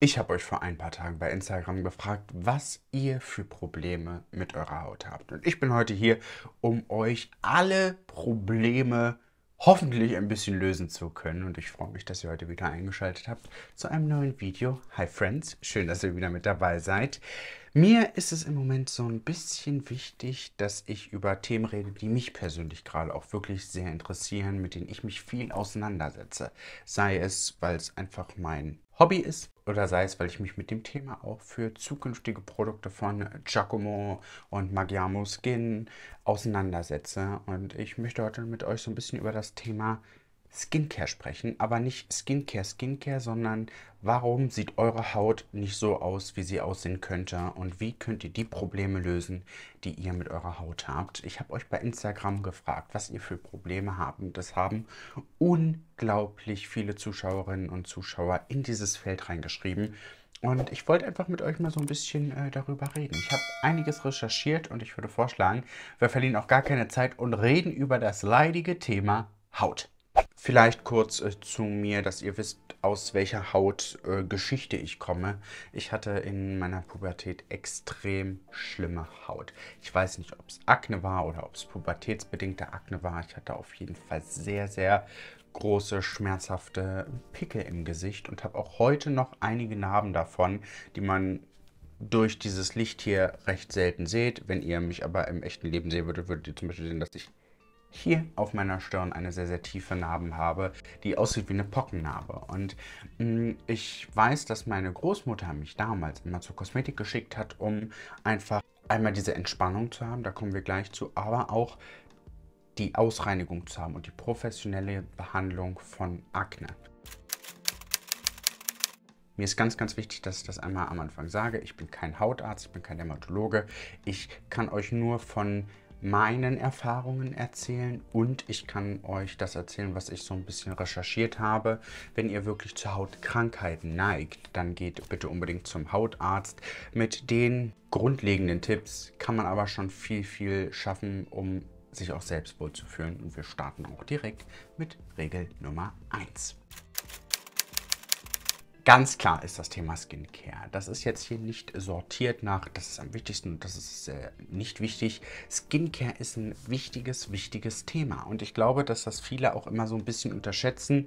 Ich habe euch vor ein paar Tagen bei Instagram gefragt, was ihr für Probleme mit eurer Haut habt. Und ich bin heute hier, um euch alle Probleme hoffentlich ein bisschen lösen zu können. Und ich freue mich, dass ihr heute wieder eingeschaltet habt zu einem neuen Video. Hi Friends, schön, dass ihr wieder mit dabei seid. Mir ist es im Moment so ein bisschen wichtig, dass ich über Themen rede, die mich persönlich gerade auch wirklich sehr interessieren, mit denen ich mich viel auseinandersetze. Sei es, weil es einfach mein Hobby ist oder sei es, weil ich mich mit dem Thema auch für zukünftige Produkte von Giacomo und Magiamo Skin auseinandersetze. Und ich möchte heute mit euch so ein bisschen über das Thema Skincare sprechen, aber nicht Skincare, Skincare, sondern warum sieht eure Haut nicht so aus, wie sie aussehen könnte und wie könnt ihr die Probleme lösen, die ihr mit eurer Haut habt. Ich habe euch bei Instagram gefragt, was ihr für Probleme habt. Das haben unglaublich viele Zuschauerinnen und Zuschauer in dieses Feld reingeschrieben. Und ich wollte einfach mit euch mal so ein bisschen äh, darüber reden. Ich habe einiges recherchiert und ich würde vorschlagen, wir verlieren auch gar keine Zeit und reden über das leidige Thema Haut. Vielleicht kurz äh, zu mir, dass ihr wisst, aus welcher Hautgeschichte äh, ich komme. Ich hatte in meiner Pubertät extrem schlimme Haut. Ich weiß nicht, ob es Akne war oder ob es pubertätsbedingte Akne war. Ich hatte auf jeden Fall sehr, sehr große, schmerzhafte Pickel im Gesicht und habe auch heute noch einige Narben davon, die man durch dieses Licht hier recht selten seht. Wenn ihr mich aber im echten Leben sehen würdet, würdet ihr zum Beispiel sehen, dass ich hier auf meiner Stirn eine sehr, sehr tiefe Narbe habe, die aussieht wie eine Pockennarbe. Und mh, mm, ich weiß, dass meine Großmutter mich damals immer zur Kosmetik geschickt hat, um einfach einmal diese Entspannung zu haben, da kommen wir gleich zu, aber auch die Ausreinigung zu haben und die professionelle Behandlung von Akne. Mir ist ganz, ganz wichtig, dass ich das einmal am Anfang sage. Ich bin kein Hautarzt, ich bin kein Dermatologe. Ich kann euch nur von meinen Erfahrungen erzählen und ich kann euch das erzählen, was ich so ein bisschen recherchiert habe. Wenn ihr wirklich zu Hautkrankheiten neigt, dann geht bitte unbedingt zum Hautarzt. Mit den grundlegenden Tipps kann man aber schon viel, viel schaffen, um sich auch selbst wohlzufühlen. Und wir starten auch direkt mit Regel Nummer 1. Ganz klar ist das Thema Skincare. Das ist jetzt hier nicht sortiert nach, das ist am wichtigsten und das ist äh, nicht wichtig. Skincare ist ein wichtiges, wichtiges Thema. Und ich glaube, dass das viele auch immer so ein bisschen unterschätzen,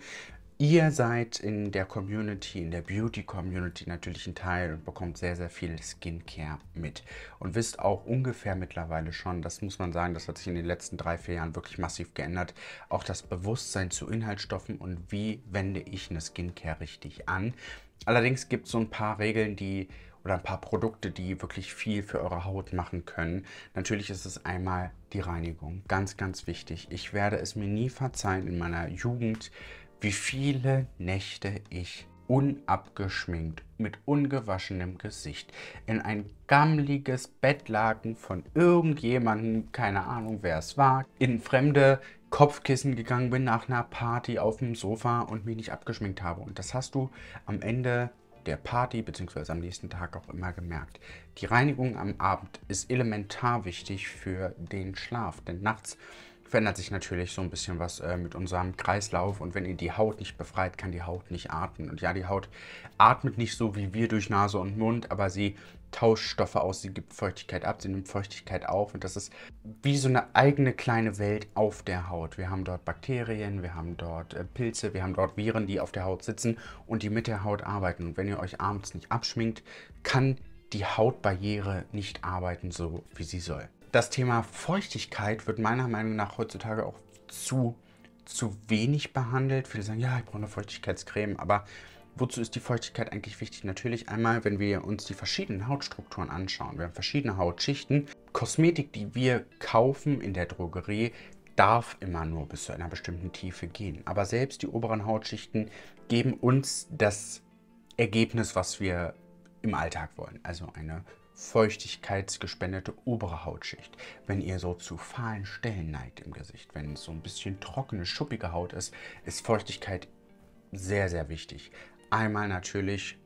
Ihr seid in der Community, in der Beauty-Community natürlich ein Teil und bekommt sehr, sehr viel Skincare mit. Und wisst auch ungefähr mittlerweile schon, das muss man sagen, das hat sich in den letzten drei, vier Jahren wirklich massiv geändert, auch das Bewusstsein zu Inhaltsstoffen und wie wende ich eine Skincare richtig an. Allerdings gibt es so ein paar Regeln, die oder ein paar Produkte, die wirklich viel für eure Haut machen können. Natürlich ist es einmal die Reinigung, ganz, ganz wichtig. Ich werde es mir nie verzeihen in meiner Jugend wie viele Nächte ich unabgeschminkt mit ungewaschenem Gesicht in ein gammliges Bettlaken von irgendjemandem, keine Ahnung wer es war, in fremde Kopfkissen gegangen bin nach einer Party auf dem Sofa und mich nicht abgeschminkt habe. Und das hast du am Ende der Party bzw. am nächsten Tag auch immer gemerkt. Die Reinigung am Abend ist elementar wichtig für den Schlaf, denn nachts verändert sich natürlich so ein bisschen was äh, mit unserem Kreislauf. Und wenn ihr die Haut nicht befreit, kann die Haut nicht atmen. Und ja, die Haut atmet nicht so wie wir durch Nase und Mund, aber sie tauscht Stoffe aus, sie gibt Feuchtigkeit ab, sie nimmt Feuchtigkeit auf und das ist wie so eine eigene kleine Welt auf der Haut. Wir haben dort Bakterien, wir haben dort äh, Pilze, wir haben dort Viren, die auf der Haut sitzen und die mit der Haut arbeiten. Und wenn ihr euch abends nicht abschminkt, kann die Hautbarriere nicht arbeiten so, wie sie soll. Das Thema Feuchtigkeit wird meiner Meinung nach heutzutage auch zu, zu wenig behandelt. Viele sagen, ja, ich brauche eine Feuchtigkeitscreme, aber Wozu ist die Feuchtigkeit eigentlich wichtig? Natürlich einmal, wenn wir uns die verschiedenen Hautstrukturen anschauen. Wir haben verschiedene Hautschichten. Kosmetik, die wir kaufen in der Drogerie, darf immer nur bis zu einer bestimmten Tiefe gehen. Aber selbst die oberen Hautschichten geben uns das Ergebnis, was wir im Alltag wollen, also eine feuchtigkeitsgespendete obere Hautschicht. Wenn ihr so zu fahlen Stellen neigt im Gesicht, wenn es so ein bisschen trockene, schuppige Haut ist, ist Feuchtigkeit sehr, sehr wichtig. Einmal natürlich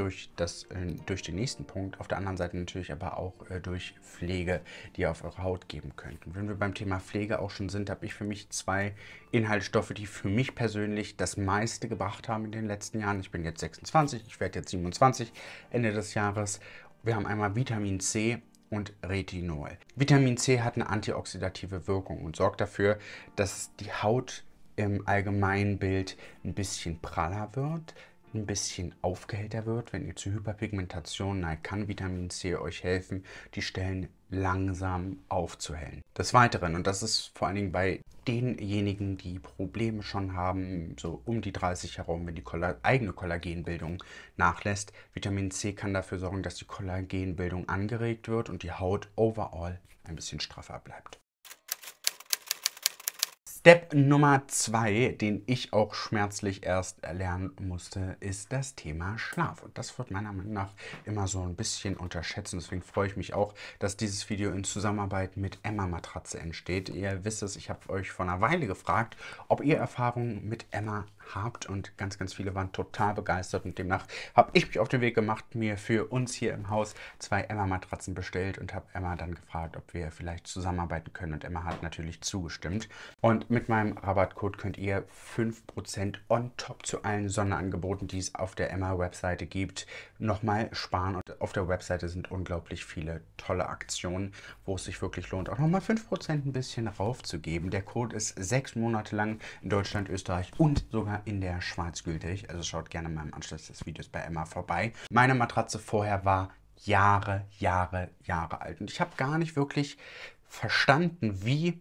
durch, das, äh, durch den nächsten Punkt, auf der anderen Seite natürlich aber auch äh, durch Pflege, die ihr auf eure Haut geben könnt. Und wenn wir beim Thema Pflege auch schon sind, habe ich für mich zwei Inhaltsstoffe, die für mich persönlich das meiste gebracht haben in den letzten Jahren. Ich bin jetzt 26, ich werde jetzt 27 Ende des Jahres. Wir haben einmal Vitamin C und Retinol. Vitamin C hat eine antioxidative Wirkung und sorgt dafür, dass die Haut im Allgemeinbild ein bisschen praller wird, ein bisschen aufgehellter wird. Wenn ihr zu Hyperpigmentation neigt, kann Vitamin C euch helfen, die Stellen langsam aufzuhellen. Des Weiteren, und das ist vor allen Dingen bei denjenigen, die Probleme schon haben, so um die 30 herum, wenn die eigene Kollagenbildung nachlässt, Vitamin C kann dafür sorgen, dass die Kollagenbildung angeregt wird und die Haut overall ein bisschen straffer bleibt. Step Nummer zwei, den ich auch schmerzlich erst erlernen musste, ist das Thema Schlaf. Und das wird meiner Meinung nach immer so ein bisschen unterschätzt. deswegen freue ich mich auch, dass dieses Video in Zusammenarbeit mit Emma Matratze entsteht. Ihr wisst es, ich habe euch vor einer Weile gefragt, ob ihr Erfahrungen mit Emma habt und ganz, ganz viele waren total begeistert und demnach habe ich mich auf den Weg gemacht, mir für uns hier im Haus zwei Emma-Matratzen bestellt und habe Emma dann gefragt, ob wir vielleicht zusammenarbeiten können und Emma hat natürlich zugestimmt. Und mit meinem Rabattcode könnt ihr 5% on top zu allen Sonderangeboten, die es auf der Emma-Webseite gibt, nochmal sparen und auf der Webseite sind unglaublich viele tolle Aktionen, wo es sich wirklich lohnt, auch nochmal 5% ein bisschen raufzugeben. Der Code ist sechs Monate lang in Deutschland, Österreich und sogar in der Schweiz gültig. Also schaut gerne mal im Anschluss des Videos bei Emma vorbei. Meine Matratze vorher war Jahre, Jahre, Jahre alt. Und ich habe gar nicht wirklich verstanden, wie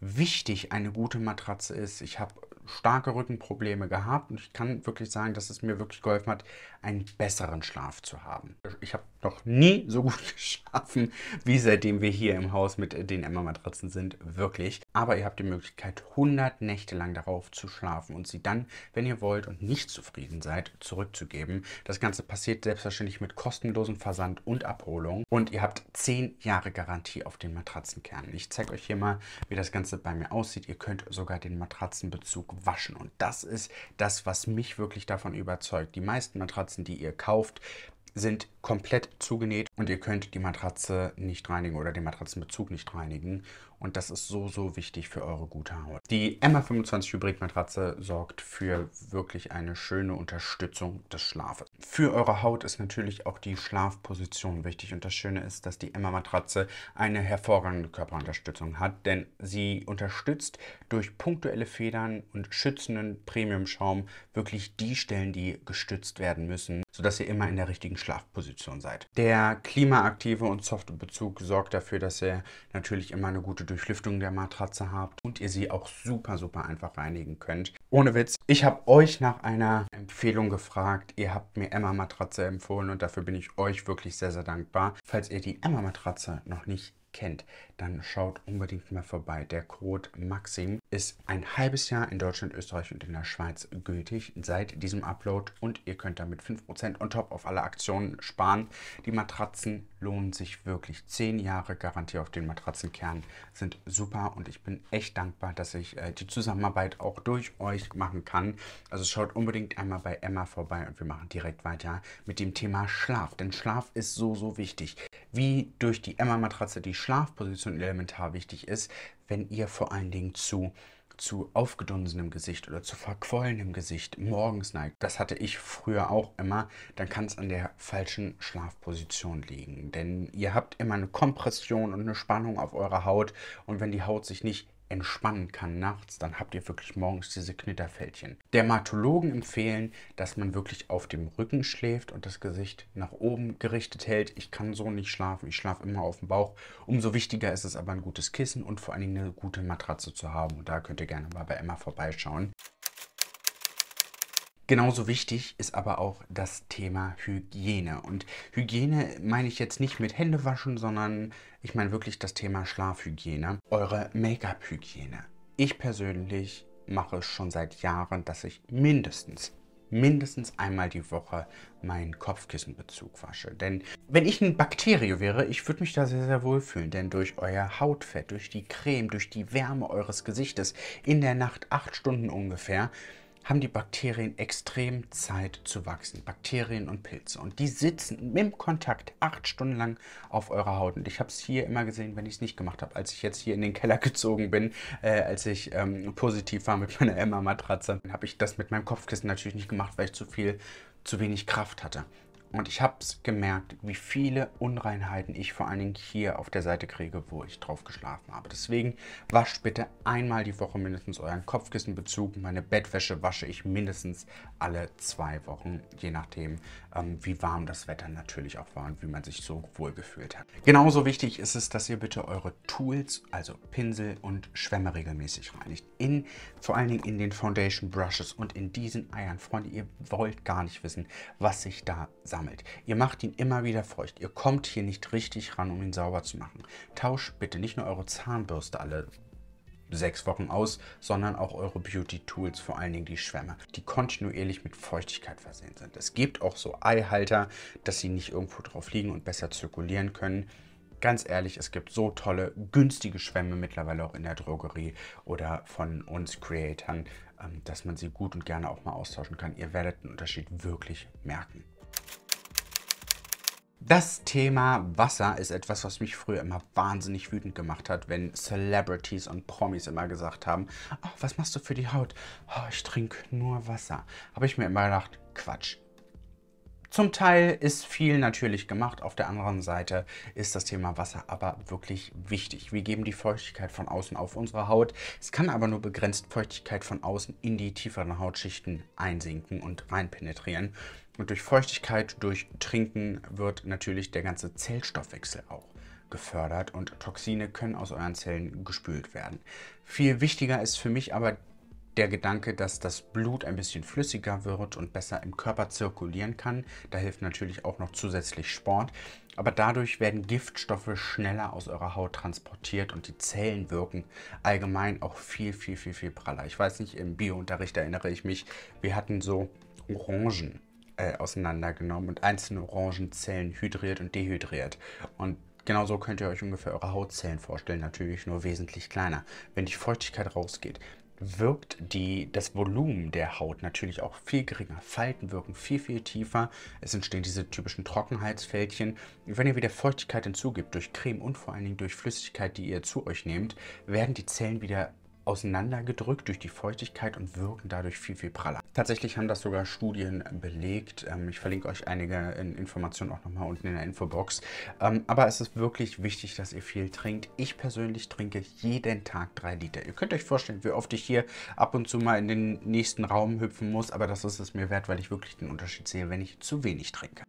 wichtig eine gute Matratze ist. Ich habe starke Rückenprobleme gehabt und ich kann wirklich sagen, dass es mir wirklich geholfen hat, einen besseren Schlaf zu haben. Ich habe noch nie so gut geschlafen, wie seitdem wir hier im Haus mit den Emma-Matratzen sind. Wirklich aber ihr habt die Möglichkeit, 100 Nächte lang darauf zu schlafen und sie dann, wenn ihr wollt und nicht zufrieden seid, zurückzugeben. Das Ganze passiert selbstverständlich mit kostenlosem Versand und Abholung und ihr habt 10 Jahre Garantie auf den Matratzenkern. Ich zeige euch hier mal, wie das Ganze bei mir aussieht. Ihr könnt sogar den Matratzenbezug waschen und das ist das, was mich wirklich davon überzeugt. Die meisten Matratzen, die ihr kauft, sind komplett zugenäht und ihr könnt die Matratze nicht reinigen oder den Matratzenbezug nicht reinigen. Und das ist so, so wichtig für eure gute Haut. Die Emma 25 Hybrid Matratze sorgt für wirklich eine schöne Unterstützung des Schlafes. Für eure Haut ist natürlich auch die Schlafposition wichtig. Und das Schöne ist, dass die emma Matratze eine hervorragende Körperunterstützung hat, denn sie unterstützt durch punktuelle Federn und schützenden Premium-Schaum wirklich die Stellen, die gestützt werden müssen sodass ihr immer in der richtigen Schlafposition seid. Der klimaaktive und softe Bezug sorgt dafür, dass ihr natürlich immer eine gute Durchlüftung der Matratze habt und ihr sie auch super, super einfach reinigen könnt. Ohne Witz, ich habe euch nach einer Empfehlung gefragt. Ihr habt mir Emma Matratze empfohlen und dafür bin ich euch wirklich sehr, sehr dankbar. Falls ihr die Emma Matratze noch nicht kennt, dann schaut unbedingt mal vorbei. Der Code Maxim ist ein halbes Jahr in Deutschland, Österreich und in der Schweiz gültig seit diesem Upload und ihr könnt damit 5% on top auf alle Aktionen sparen. Die Matratzen lohnen sich wirklich. 10 Jahre Garantie auf den Matratzenkern sind super und ich bin echt dankbar, dass ich äh, die Zusammenarbeit auch durch euch machen kann. Also schaut unbedingt einmal bei Emma vorbei und wir machen direkt weiter mit dem Thema Schlaf. Denn Schlaf ist so, so wichtig wie durch die Emma-Matratze die Schlafposition elementar wichtig ist, wenn ihr vor allen Dingen zu zu aufgedunsenem Gesicht oder zu verquollenem Gesicht morgens neigt. Das hatte ich früher auch immer. Dann kann es an der falschen Schlafposition liegen. Denn ihr habt immer eine Kompression und eine Spannung auf eurer Haut. Und wenn die Haut sich nicht entspannen kann nachts, dann habt ihr wirklich morgens diese Knitterfältchen. Dermatologen empfehlen, dass man wirklich auf dem Rücken schläft und das Gesicht nach oben gerichtet hält. Ich kann so nicht schlafen, ich schlafe immer auf dem Bauch. Umso wichtiger ist es aber ein gutes Kissen und vor allen Dingen eine gute Matratze zu haben. Und da könnt ihr gerne mal bei Emma vorbeischauen. Genauso wichtig ist aber auch das Thema Hygiene. Und Hygiene meine ich jetzt nicht mit Händewaschen, sondern ich meine wirklich das Thema Schlafhygiene, eure Make-up-Hygiene. Ich persönlich mache es schon seit Jahren, dass ich mindestens mindestens einmal die Woche meinen Kopfkissenbezug wasche. Denn wenn ich ein Bakterio wäre, ich würde mich da sehr, sehr wohl fühlen. Denn durch euer Hautfett, durch die Creme, durch die Wärme eures Gesichtes in der Nacht acht Stunden ungefähr haben die Bakterien extrem Zeit zu wachsen. Bakterien und Pilze. Und die sitzen im Kontakt acht Stunden lang auf eurer Haut. Und ich habe es hier immer gesehen, wenn ich es nicht gemacht habe, als ich jetzt hier in den Keller gezogen bin, äh, als ich ähm, positiv war mit meiner Emma-Matratze, habe ich das mit meinem Kopfkissen natürlich nicht gemacht, weil ich zu viel, zu wenig Kraft hatte. Und ich habe es gemerkt, wie viele Unreinheiten ich vor allen Dingen hier auf der Seite kriege, wo ich drauf geschlafen habe. Deswegen wascht bitte einmal die Woche mindestens euren Kopfkissenbezug. Meine Bettwäsche wasche ich mindestens alle zwei Wochen, je nachdem, ähm, wie warm das Wetter natürlich auch war und wie man sich so wohl gefühlt hat. Genauso wichtig ist es, dass ihr bitte eure Tools, also Pinsel und Schwämme regelmäßig reinigt. In, vor allen Dingen in den Foundation Brushes und in diesen Eiern. Freunde, ihr wollt gar nicht wissen, was sich da sammelt. Ihr macht ihn immer wieder feucht. Ihr kommt hier nicht richtig ran, um ihn sauber zu machen. Tauscht bitte nicht nur eure Zahnbürste alle sechs Wochen aus, sondern auch eure Beauty-Tools, vor allen Dingen die Schwämme, die kontinuierlich mit Feuchtigkeit versehen sind. Es gibt auch so Eihalter, dass sie nicht irgendwo drauf liegen und besser zirkulieren können. Ganz ehrlich, es gibt so tolle, günstige Schwämme mittlerweile auch in der Drogerie oder von uns Creatoren, ähm, dass man sie gut und gerne auch mal austauschen kann. Ihr werdet den Unterschied wirklich merken. Das Thema Wasser ist etwas, was mich früher immer wahnsinnig wütend gemacht hat, wenn Celebrities und Promis immer gesagt haben, oh, was machst du für die Haut? Oh, ich trinke nur Wasser. Habe ich mir immer gedacht, Quatsch. Zum Teil ist viel natürlich gemacht, auf der anderen Seite ist das Thema Wasser aber wirklich wichtig. Wir geben die Feuchtigkeit von außen auf unsere Haut. Es kann aber nur begrenzt Feuchtigkeit von außen in die tieferen Hautschichten einsinken und reinpenetrieren. Und durch Feuchtigkeit, durch Trinken wird natürlich der ganze Zellstoffwechsel auch gefördert und Toxine können aus euren Zellen gespült werden. Viel wichtiger ist für mich aber der Gedanke, dass das Blut ein bisschen flüssiger wird und besser im Körper zirkulieren kann. Da hilft natürlich auch noch zusätzlich Sport. Aber dadurch werden Giftstoffe schneller aus eurer Haut transportiert und die Zellen wirken allgemein auch viel, viel, viel, viel praller. Ich weiß nicht, im Biounterricht erinnere ich mich, wir hatten so Orangen äh, auseinandergenommen und einzelne Orangenzellen hydriert und dehydriert. Und genauso könnt ihr euch ungefähr eure Hautzellen vorstellen, natürlich nur wesentlich kleiner. Wenn die Feuchtigkeit rausgeht, wirkt die, das Volumen der Haut natürlich auch viel geringer. Falten wirken viel, viel tiefer. Es entstehen diese typischen Trockenheitsfältchen. Und wenn ihr wieder Feuchtigkeit hinzugibt, durch Creme und vor allen Dingen durch Flüssigkeit, die ihr zu euch nehmt, werden die Zellen wieder auseinandergedrückt durch die Feuchtigkeit und wirken dadurch viel, viel praller. Tatsächlich haben das sogar Studien belegt. Ähm, ich verlinke euch einige äh, Informationen auch nochmal unten in der Infobox. Ähm, aber es ist wirklich wichtig, dass ihr viel trinkt. Ich persönlich trinke jeden Tag drei Liter. Ihr könnt euch vorstellen, wie oft ich hier ab und zu mal in den nächsten Raum hüpfen muss, aber das ist es mir wert, weil ich wirklich den Unterschied sehe, wenn ich zu wenig trinke.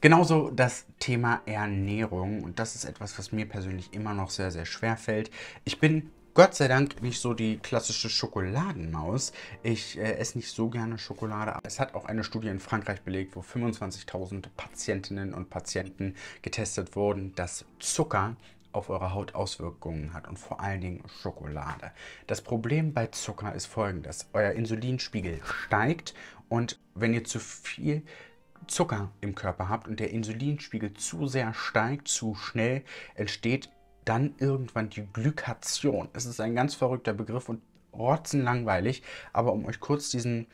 Genauso das Thema Ernährung und das ist etwas, was mir persönlich immer noch sehr, sehr schwer fällt. Ich bin Gott sei Dank nicht so die klassische Schokoladenmaus. Ich äh, esse nicht so gerne Schokolade. Es hat auch eine Studie in Frankreich belegt, wo 25.000 Patientinnen und Patienten getestet wurden, dass Zucker auf eure Haut Auswirkungen hat und vor allen Dingen Schokolade. Das Problem bei Zucker ist folgendes. Euer Insulinspiegel steigt und wenn ihr zu viel Zucker im Körper habt und der Insulinspiegel zu sehr steigt, zu schnell, entsteht dann irgendwann die Glykation. Es ist ein ganz verrückter Begriff und rotzenlangweilig, aber um euch kurz diesen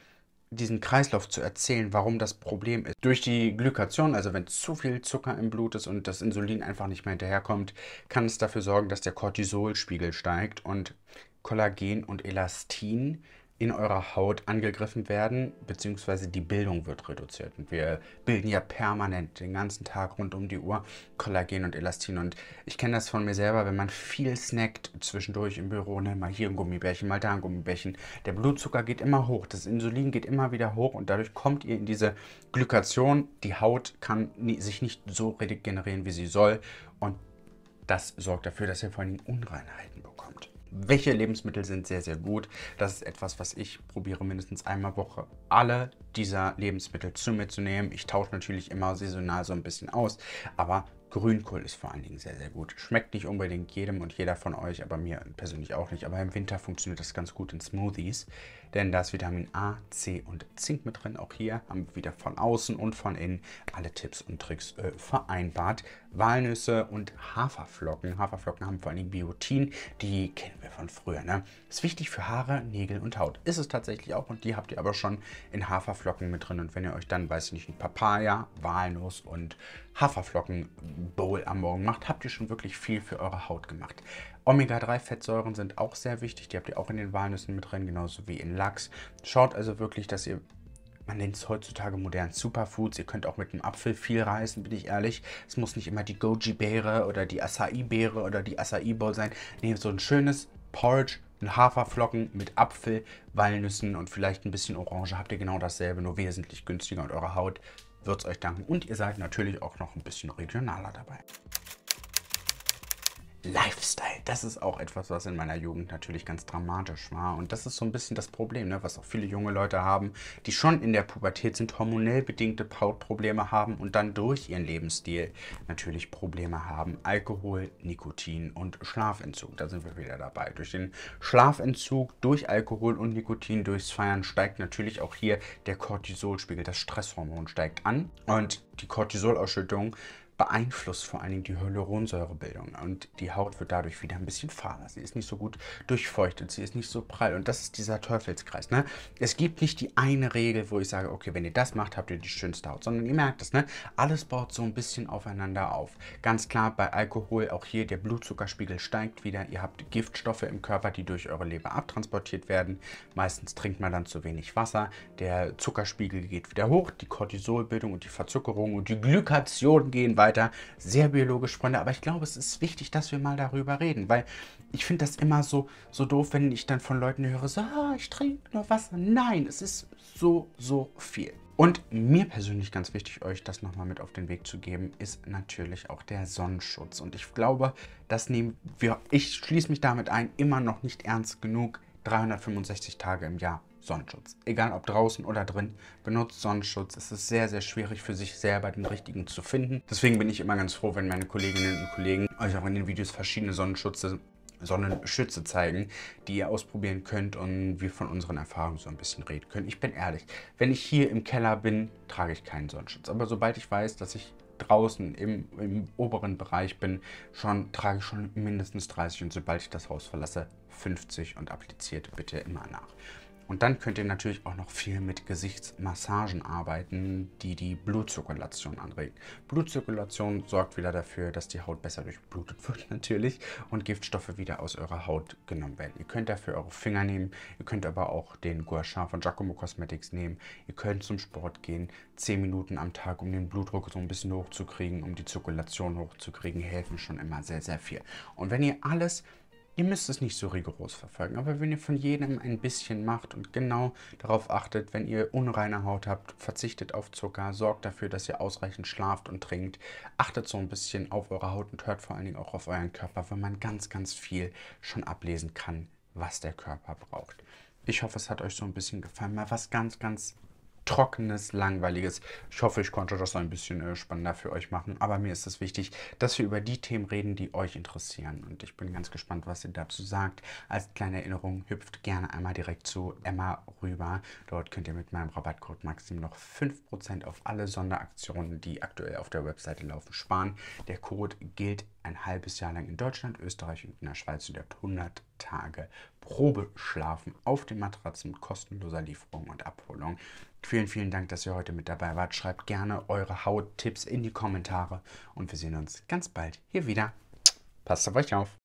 diesen Kreislauf zu erzählen, warum das Problem ist. Durch die Glykation, also wenn zu viel Zucker im Blut ist und das Insulin einfach nicht mehr hinterherkommt, kann es dafür sorgen, dass der Cortisolspiegel steigt und Kollagen und Elastin in eurer Haut angegriffen werden, beziehungsweise die Bildung wird reduziert. Und wir bilden ja permanent den ganzen Tag rund um die Uhr Kollagen und Elastin. Und ich kenne das von mir selber, wenn man viel snackt zwischendurch im Büro, ne, mal hier ein Gummibärchen, mal da ein Gummibärchen, der Blutzucker geht immer hoch, das Insulin geht immer wieder hoch und dadurch kommt ihr in diese Glykation. Die Haut kann nie, sich nicht so regenerieren, wie sie soll. Und das sorgt dafür, dass ihr vor allen Dingen Unreinheiten bekommt welche Lebensmittel sind sehr, sehr gut. Das ist etwas, was ich probiere, mindestens einmal Woche alle dieser Lebensmittel zu mir zu nehmen. Ich tausche natürlich immer saisonal so ein bisschen aus, aber Grünkohl ist vor allen Dingen sehr, sehr gut. Schmeckt nicht unbedingt jedem und jeder von euch, aber mir persönlich auch nicht. Aber im Winter funktioniert das ganz gut in Smoothies denn da ist Vitamin A, C und Zink mit drin. Auch hier haben wir wieder von außen und von innen alle Tipps und Tricks äh, vereinbart. Walnüsse und Haferflocken. Haferflocken haben vor allem Biotin, die kennen wir von früher. Ne? Ist wichtig für Haare, Nägel und Haut. Ist es tatsächlich auch und die habt ihr aber schon in Haferflocken mit drin. Und wenn ihr euch dann, weiß ich nicht, ein Papaya, Walnuss und Haferflocken Bowl am Morgen macht, habt ihr schon wirklich viel für eure Haut gemacht. Omega-3-Fettsäuren sind auch sehr wichtig. Die habt ihr auch in den Walnüssen mit drin, genauso wie in Lachs. Schaut also wirklich, dass ihr man nennt es heutzutage modern Superfoods. Ihr könnt auch mit einem Apfel viel reißen, bin ich ehrlich. Es muss nicht immer die Goji-Beere oder die Acai-Beere oder die Acai-Bowl sein. Nehmt so ein schönes Porridge, ein Haferflocken mit Apfel, Walnüssen und vielleicht ein bisschen Orange. Habt ihr genau dasselbe, nur wesentlich günstiger und eure Haut wird es euch danken. Und ihr seid natürlich auch noch ein bisschen regionaler dabei. Lifestyle, das ist auch etwas, was in meiner Jugend natürlich ganz dramatisch war. Und das ist so ein bisschen das Problem, ne, was auch viele junge Leute haben, die schon in der Pubertät sind, hormonell bedingte Hautprobleme haben und dann durch ihren Lebensstil natürlich Probleme haben. Alkohol, Nikotin und Schlafentzug, da sind wir wieder dabei. Durch den Schlafentzug, durch Alkohol und Nikotin, durchs Feiern steigt natürlich auch hier der Cortisolspiegel, das Stresshormon steigt an. Und die Cortisolausschüttung beeinflusst vor allen Dingen die Hyaluronsäurebildung und die Haut wird dadurch wieder ein bisschen fahler. Sie ist nicht so gut durchfeuchtet, sie ist nicht so prall und das ist dieser Teufelskreis. Ne? Es gibt nicht die eine Regel, wo ich sage, okay, wenn ihr das macht, habt ihr die schönste Haut, sondern ihr merkt es, ne? alles baut so ein bisschen aufeinander auf. Ganz klar, bei Alkohol auch hier, der Blutzuckerspiegel steigt wieder, ihr habt Giftstoffe im Körper, die durch eure Leber abtransportiert werden. Meistens trinkt man dann zu wenig Wasser, der Zuckerspiegel geht wieder hoch, die Cortisolbildung und die Verzuckerung und die Glykation gehen weiter weiter, sehr biologisch, Freunde. Aber ich glaube, es ist wichtig, dass wir mal darüber reden, weil ich finde das immer so, so doof, wenn ich dann von Leuten höre, so, ah, ich trinke nur Wasser. Nein, es ist so, so viel. Und mir persönlich ganz wichtig, euch das nochmal mit auf den Weg zu geben, ist natürlich auch der Sonnenschutz. Und ich glaube, das nehmen wir, ich schließe mich damit ein, immer noch nicht ernst genug, 365 Tage im Jahr Sonnenschutz. Egal ob draußen oder drin, benutzt Sonnenschutz. Es ist sehr, sehr schwierig für sich selber den richtigen zu finden. Deswegen bin ich immer ganz froh, wenn meine Kolleginnen und Kollegen euch auch in den Videos verschiedene Sonnenschutze Sonnenschütze zeigen, die ihr ausprobieren könnt und wir von unseren Erfahrungen so ein bisschen reden können. Ich bin ehrlich, wenn ich hier im Keller bin, trage ich keinen Sonnenschutz. Aber sobald ich weiß, dass ich draußen im, im oberen Bereich bin, schon, trage ich schon mindestens 30 und sobald ich das Haus verlasse, 50 und appliziert bitte immer nach. Und dann könnt ihr natürlich auch noch viel mit Gesichtsmassagen arbeiten, die die Blutzirkulation anregen. Blutzirkulation sorgt wieder dafür, dass die Haut besser durchblutet wird natürlich und Giftstoffe wieder aus eurer Haut genommen werden. Ihr könnt dafür eure Finger nehmen, ihr könnt aber auch den Gua Sha von Giacomo Cosmetics nehmen. Ihr könnt zum Sport gehen, 10 Minuten am Tag, um den Blutdruck so ein bisschen hochzukriegen, um die Zirkulation hochzukriegen, helfen schon immer sehr, sehr viel. Und wenn ihr alles Ihr müsst es nicht so rigoros verfolgen, aber wenn ihr von jedem ein bisschen macht und genau darauf achtet, wenn ihr unreine Haut habt, verzichtet auf Zucker, sorgt dafür, dass ihr ausreichend schlaft und trinkt, achtet so ein bisschen auf eure Haut und hört vor allen Dingen auch auf euren Körper, weil man ganz, ganz viel schon ablesen kann, was der Körper braucht. Ich hoffe, es hat euch so ein bisschen gefallen. Mal was ganz, ganz trockenes, langweiliges. Ich hoffe, ich konnte das ein bisschen äh, spannender für euch machen. Aber mir ist es wichtig, dass wir über die Themen reden, die euch interessieren. Und ich bin ganz gespannt, was ihr dazu sagt. Als kleine Erinnerung, hüpft gerne einmal direkt zu Emma rüber. Dort könnt ihr mit meinem Rabattcode Maxim noch 5% auf alle Sonderaktionen, die aktuell auf der Webseite laufen, sparen. Der Code gilt ein halbes Jahr lang in Deutschland, Österreich und in der Schweiz und ihr habt 100 Tage Probe schlafen auf den Matratzen mit kostenloser Lieferung und Abholung. Vielen, vielen Dank, dass ihr heute mit dabei wart. Schreibt gerne eure Hauttipps in die Kommentare und wir sehen uns ganz bald hier wieder. Passt auf euch auf.